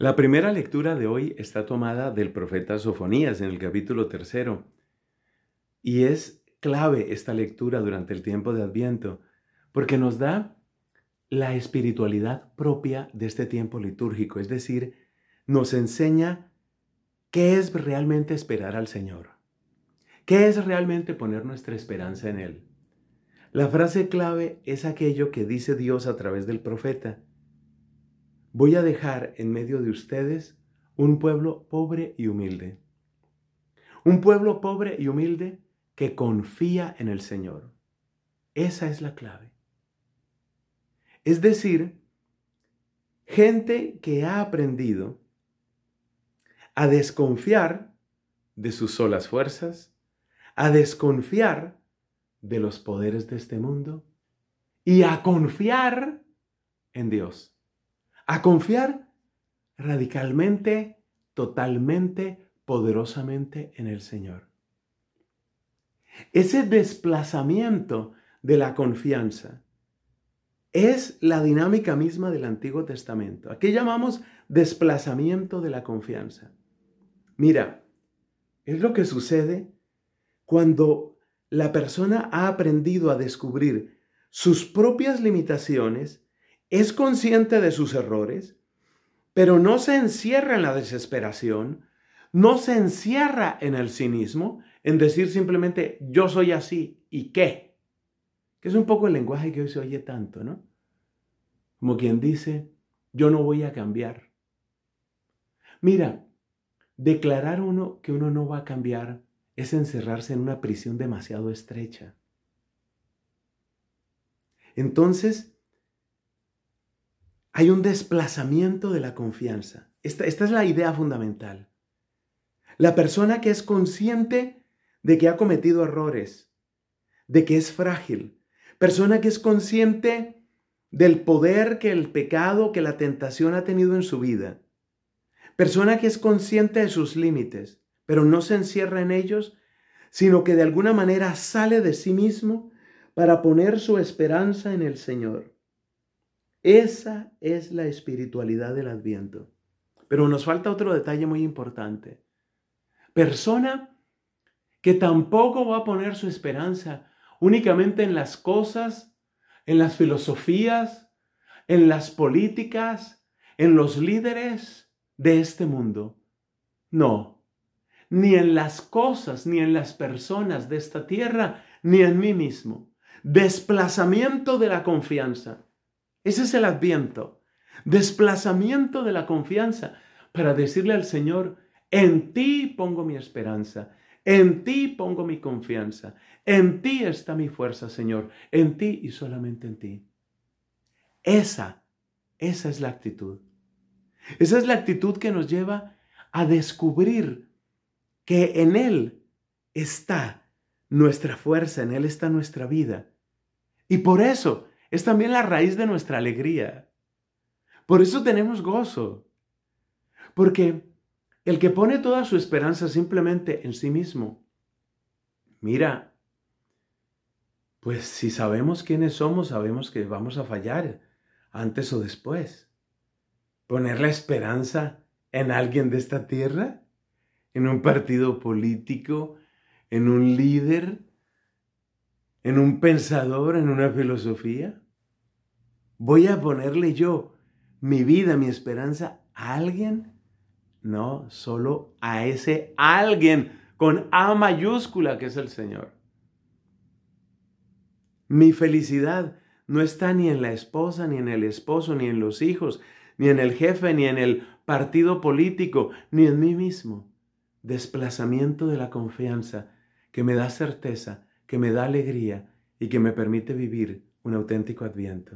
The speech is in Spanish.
La primera lectura de hoy está tomada del profeta Sofonías en el capítulo tercero. Y es clave esta lectura durante el tiempo de Adviento, porque nos da la espiritualidad propia de este tiempo litúrgico, es decir, nos enseña qué es realmente esperar al Señor, qué es realmente poner nuestra esperanza en Él. La frase clave es aquello que dice Dios a través del profeta, voy a dejar en medio de ustedes un pueblo pobre y humilde. Un pueblo pobre y humilde que confía en el Señor. Esa es la clave. Es decir, gente que ha aprendido a desconfiar de sus solas fuerzas, a desconfiar de los poderes de este mundo y a confiar en Dios a confiar radicalmente, totalmente, poderosamente en el Señor. Ese desplazamiento de la confianza es la dinámica misma del Antiguo Testamento. Aquí llamamos desplazamiento de la confianza. Mira, es lo que sucede cuando la persona ha aprendido a descubrir sus propias limitaciones es consciente de sus errores, pero no se encierra en la desesperación, no se encierra en el cinismo, en decir simplemente yo soy así y qué. Que es un poco el lenguaje que hoy se oye tanto, ¿no? Como quien dice, yo no voy a cambiar. Mira, declarar uno que uno no va a cambiar es encerrarse en una prisión demasiado estrecha. Entonces, hay un desplazamiento de la confianza. Esta, esta, es la idea fundamental. La persona que es consciente de que ha cometido errores, de que es frágil, persona que es consciente del poder que el pecado, que la tentación ha tenido en su vida, persona que es consciente de sus límites, pero no se encierra en ellos, sino que de alguna manera sale de sí mismo para poner su esperanza en el Señor. Esa es la espiritualidad del adviento. Pero nos falta otro detalle muy importante. Persona que tampoco va a poner su esperanza únicamente en las cosas, en las filosofías, en las políticas, en los líderes de este mundo. No, ni en las cosas, ni en las personas de esta tierra, ni en mí mismo. Desplazamiento de la confianza. Ese es el adviento. Desplazamiento de la confianza para decirle al Señor, en ti pongo mi esperanza, en ti pongo mi confianza, en ti está mi fuerza, Señor, en ti y solamente en ti. Esa, esa es la actitud. Esa es la actitud que nos lleva a descubrir que en Él está nuestra fuerza, en Él está nuestra vida. Y por eso es también la raíz de nuestra alegría. Por eso tenemos gozo. Porque el que pone toda su esperanza simplemente en sí mismo, mira, pues si sabemos quiénes somos, sabemos que vamos a fallar antes o después. Poner la esperanza en alguien de esta tierra, en un partido político, en un líder, en un pensador, en una filosofía? ¿Voy a ponerle yo mi vida, mi esperanza a alguien? No, solo a ese alguien con A mayúscula que es el Señor. Mi felicidad no está ni en la esposa, ni en el esposo, ni en los hijos, ni en el jefe, ni en el partido político, ni en mí mismo. Desplazamiento de la confianza que me da certeza que me da alegría y que me permite vivir un auténtico adviento.